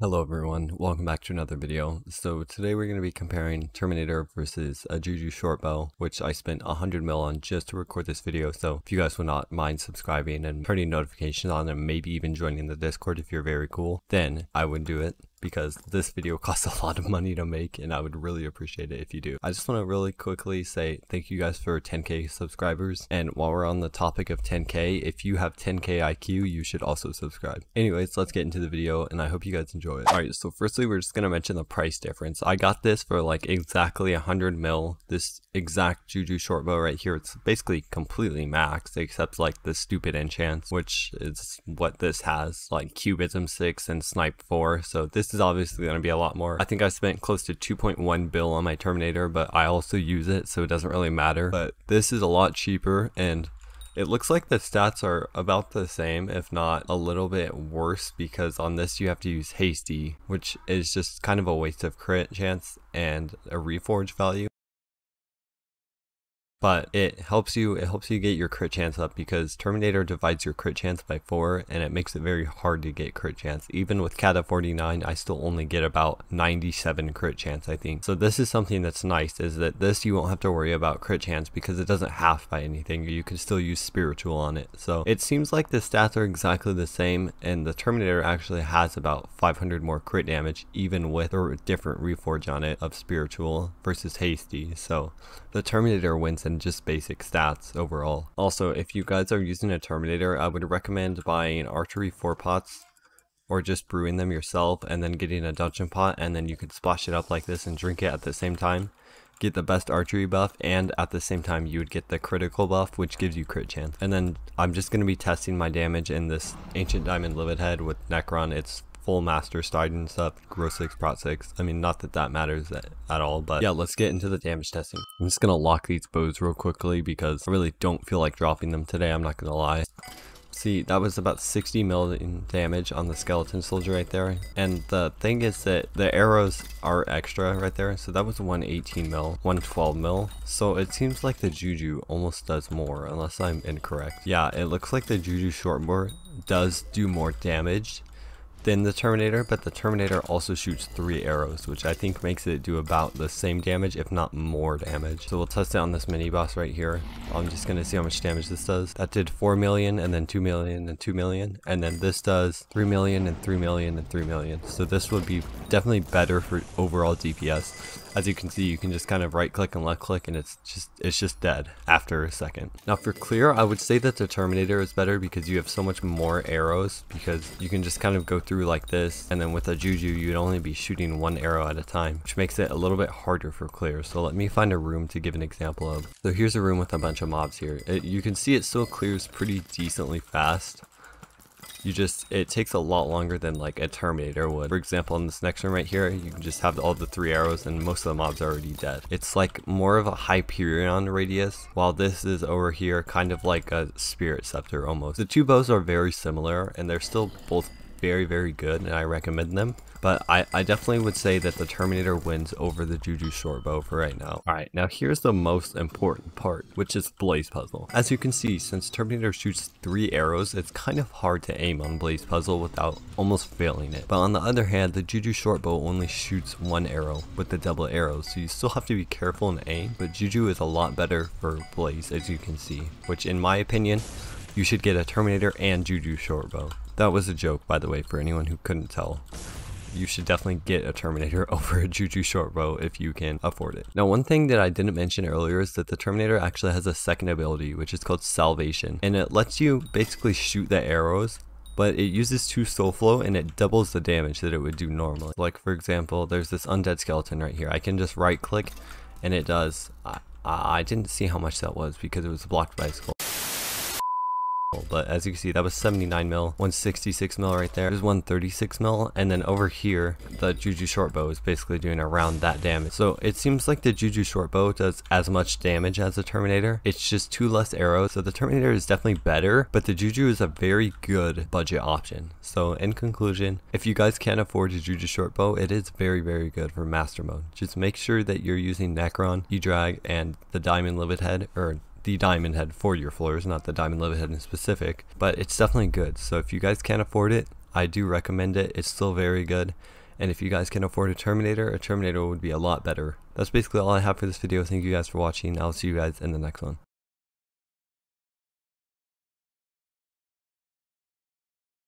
Hello everyone, welcome back to another video. So today we're going to be comparing Terminator versus a Juju short bow, which I spent 100 mil on just to record this video. So if you guys would not mind subscribing and turning notifications on and maybe even joining the Discord if you're very cool, then I would do it because this video costs a lot of money to make and I would really appreciate it if you do. I just want to really quickly say thank you guys for 10k subscribers and while we're on the topic of 10k, if you have 10k IQ, you should also subscribe. Anyways, let's get into the video and I hope you guys enjoy it. Alright, so firstly we're just going to mention the price difference. I got this for like exactly 100 mil, this exact Juju shortbow right here. It's basically completely maxed except like the stupid enchants, which is what this has, like Cubism 6 and Snipe 4. So this this is obviously going to be a lot more. I think I spent close to 2.1 bill on my Terminator, but I also use it, so it doesn't really matter. But this is a lot cheaper and it looks like the stats are about the same, if not a little bit worse, because on this you have to use Hasty, which is just kind of a waste of crit chance and a reforge value but it helps you it helps you get your crit chance up because Terminator divides your crit chance by 4 and it makes it very hard to get crit chance. Even with Kata 49 I still only get about 97 crit chance I think. So this is something that's nice is that this you won't have to worry about crit chance because it doesn't half by anything. You can still use spiritual on it. So it seems like the stats are exactly the same and the Terminator actually has about 500 more crit damage even with a different reforge on it of spiritual versus hasty. So the Terminator wins just basic stats overall. Also, if you guys are using a Terminator, I would recommend buying archery 4 pots or just brewing them yourself and then getting a dungeon pot and then you can splash it up like this and drink it at the same time. Get the best archery buff and at the same time you would get the critical buff which gives you crit chance. And then I'm just going to be testing my damage in this Ancient Diamond Livid Head with Necron. It's full master starting stuff, gross 6, prot 6. I mean, not that that matters at, all, but yeah, let's get into the damage testing. I'm just going to lock these bows real quickly because I really don't feel like dropping them today, I'm not going to lie. See, that was about 60 million damage on the skeleton soldier right there. And the thing is that the arrows are extra right there. So that was 118 mil, 112 mil. So it seems like the juju almost does more, unless I'm incorrect. Yeah, it looks like the juju shortbow does do more damage than the Terminator, but the Terminator also shoots three arrows, which I think makes it do about the same damage, if not more damage. So we'll test it on this mini boss right here. I'm just gonna see how much damage this does. That did 4 million, and then 2 million, and 2 million, and then this does 3 million, and 3 million, and 3 million. So this would be definitely better for overall DPS. As you can see, you can just kind of right click and left click and it's just it's just dead after a second. Now for clear, I would say that the Terminator is better because you have so much more arrows because you can just kind of go through like this, and then with a Juju, you'd only be shooting one arrow at a time, which makes it a little bit harder for clear. So let me find a room to give an example of. So here's a room with a bunch of mobs here. It, you can see it still clears pretty decently fast, you just it takes a lot longer than like a terminator would for example in this next room right here you can just have all the three arrows and most of the mobs are already dead it's like more of a hyperion radius while this is over here kind of like a spirit scepter almost the two bows are very similar and they're still both very, very good and I recommend them. But I, I definitely would say that the Terminator wins over the Juju short bow for right now. Alright, now here's the most important part, which is Blaze Puzzle. As you can see, since Terminator shoots 3 arrows, it's kind of hard to aim on Blaze Puzzle without almost failing it. But on the other hand, the Juju short bow only shoots 1 arrow with the double arrows, so you still have to be careful and aim, but Juju is a lot better for Blaze as you can see, which in my opinion, you should get a Terminator and Juju short bow. That was a joke, by the way, for anyone who couldn't tell you should definitely get a Terminator over a Juju short bow if you can afford it. Now one thing that I didn't mention earlier is that the Terminator actually has a second ability which is called Salvation and it lets you basically shoot the arrows but it uses 2 soul flow and it doubles the damage that it would do normally. Like for example there's this undead skeleton right here I can just right click and it does I, I didn't see how much that was because it was blocked by a skull. But as you can see, that was 79 mil, 166 mil right there. There's 136 mil, and then over here, the Juju short bow is basically doing around that damage. So it seems like the Juju short bow does as much damage as the Terminator. It's just two less arrows, so the Terminator is definitely better, but the Juju is a very good budget option. So in conclusion, if you guys can't afford the Juju short bow, it is very, very good for master mode. Just make sure that you're using Necron, E-Drag, and the Diamond Livid Head, or the diamond head for your floors, not the diamond level head in specific, but it's definitely good. So if you guys can't afford it, I do recommend it. It's still very good. And if you guys can afford a Terminator, a Terminator would be a lot better. That's basically all I have for this video. Thank you guys for watching. I'll see you guys in the next one.